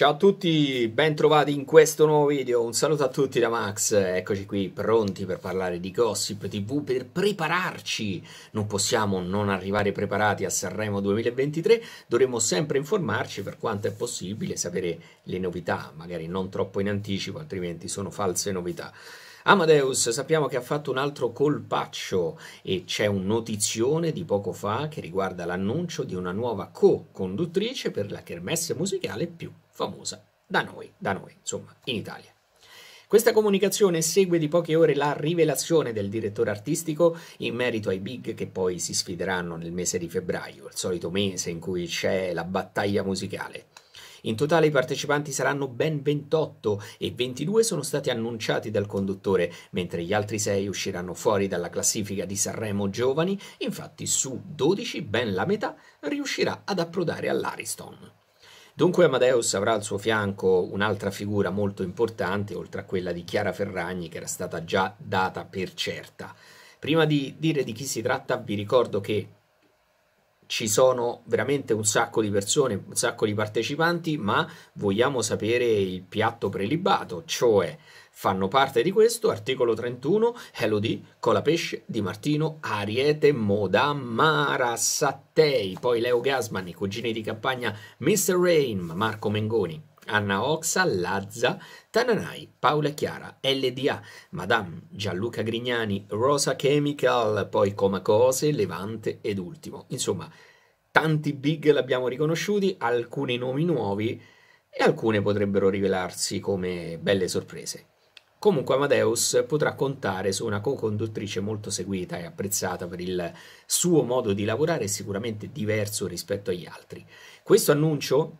Ciao a tutti, bentrovati in questo nuovo video. Un saluto a tutti da Max. Eccoci qui pronti per parlare di gossip TV per prepararci. Non possiamo non arrivare preparati a Sanremo 2023. Dovremmo sempre informarci per quanto è possibile, sapere le novità, magari non troppo in anticipo, altrimenti sono false novità. Amadeus sappiamo che ha fatto un altro colpaccio e c'è un notizione di poco fa che riguarda l'annuncio di una nuova co-conduttrice per la kermesse musicale più famosa da noi, da noi, insomma, in Italia. Questa comunicazione segue di poche ore la rivelazione del direttore artistico in merito ai big che poi si sfideranno nel mese di febbraio, il solito mese in cui c'è la battaglia musicale. In totale i partecipanti saranno ben 28 e 22 sono stati annunciati dal conduttore, mentre gli altri 6 usciranno fuori dalla classifica di Sanremo Giovani, infatti su 12 ben la metà riuscirà ad approdare all'Ariston. Dunque Amadeus avrà al suo fianco un'altra figura molto importante, oltre a quella di Chiara Ferragni, che era stata già data per certa. Prima di dire di chi si tratta, vi ricordo che ci sono veramente un sacco di persone, un sacco di partecipanti, ma vogliamo sapere il piatto prelibato, cioè fanno parte di questo articolo 31 Hello Elodie Colapesce di Martino Ariete Moda Sattei, poi Leo Gasman, i cugini di campagna Mr. Rain, Marco Mengoni. Anna Oxa, Lazza, Tananai, Paola Chiara, LDA, Madame, Gianluca Grignani, Rosa Chemical, poi Comacose, Levante ed ultimo. Insomma, tanti big l'abbiamo riconosciuti, alcuni nomi nuovi e alcune potrebbero rivelarsi come belle sorprese. Comunque Amadeus potrà contare su una co-conduttrice molto seguita e apprezzata per il suo modo di lavorare sicuramente diverso rispetto agli altri. Questo annuncio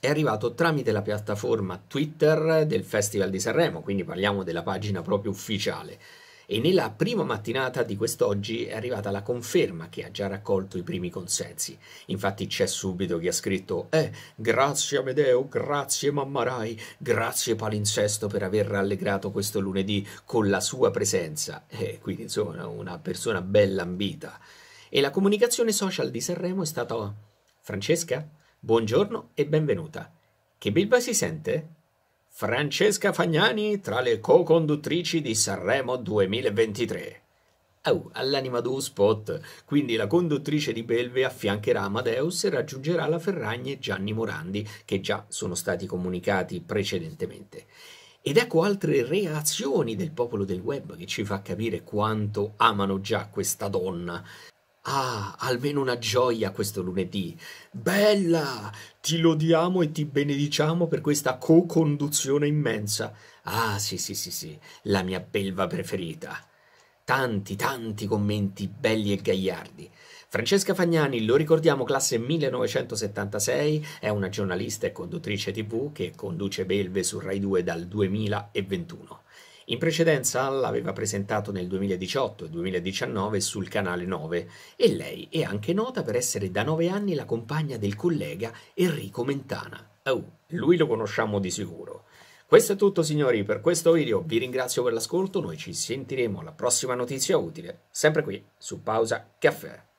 è arrivato tramite la piattaforma Twitter del Festival di Sanremo, quindi parliamo della pagina proprio ufficiale. E nella prima mattinata di quest'oggi è arrivata la conferma che ha già raccolto i primi consensi. Infatti c'è subito chi ha scritto Eh, grazie Amedeo, grazie Mammarai, grazie Palinsesto per aver rallegrato questo lunedì con la sua presenza. Eh, quindi insomma una persona bella ambita. E la comunicazione social di Sanremo è stata... Francesca? Buongiorno e benvenuta. Che Bilba si sente? Francesca Fagnani tra le co-conduttrici di Sanremo 2023. Oh, all'anima du spot, quindi la conduttrice di Belve affiancherà Amadeus e raggiungerà la Ferragni e Gianni Morandi, che già sono stati comunicati precedentemente. Ed ecco altre reazioni del popolo del web che ci fa capire quanto amano già questa donna. Ah, almeno una gioia questo lunedì. Bella! Ti lodiamo e ti benediciamo per questa co-conduzione immensa. Ah, sì, sì, sì, sì, la mia belva preferita. Tanti, tanti commenti belli e gagliardi. Francesca Fagnani, lo ricordiamo, classe 1976, è una giornalista e conduttrice TV che conduce Belve su Rai 2 dal 2021. In precedenza l'aveva presentato nel 2018 e 2019 sul canale 9 e lei è anche nota per essere da nove anni la compagna del collega Enrico Mentana. Oh, lui lo conosciamo di sicuro. Questo è tutto signori per questo video, vi ringrazio per l'ascolto, noi ci sentiremo alla prossima notizia utile, sempre qui su Pausa Caffè.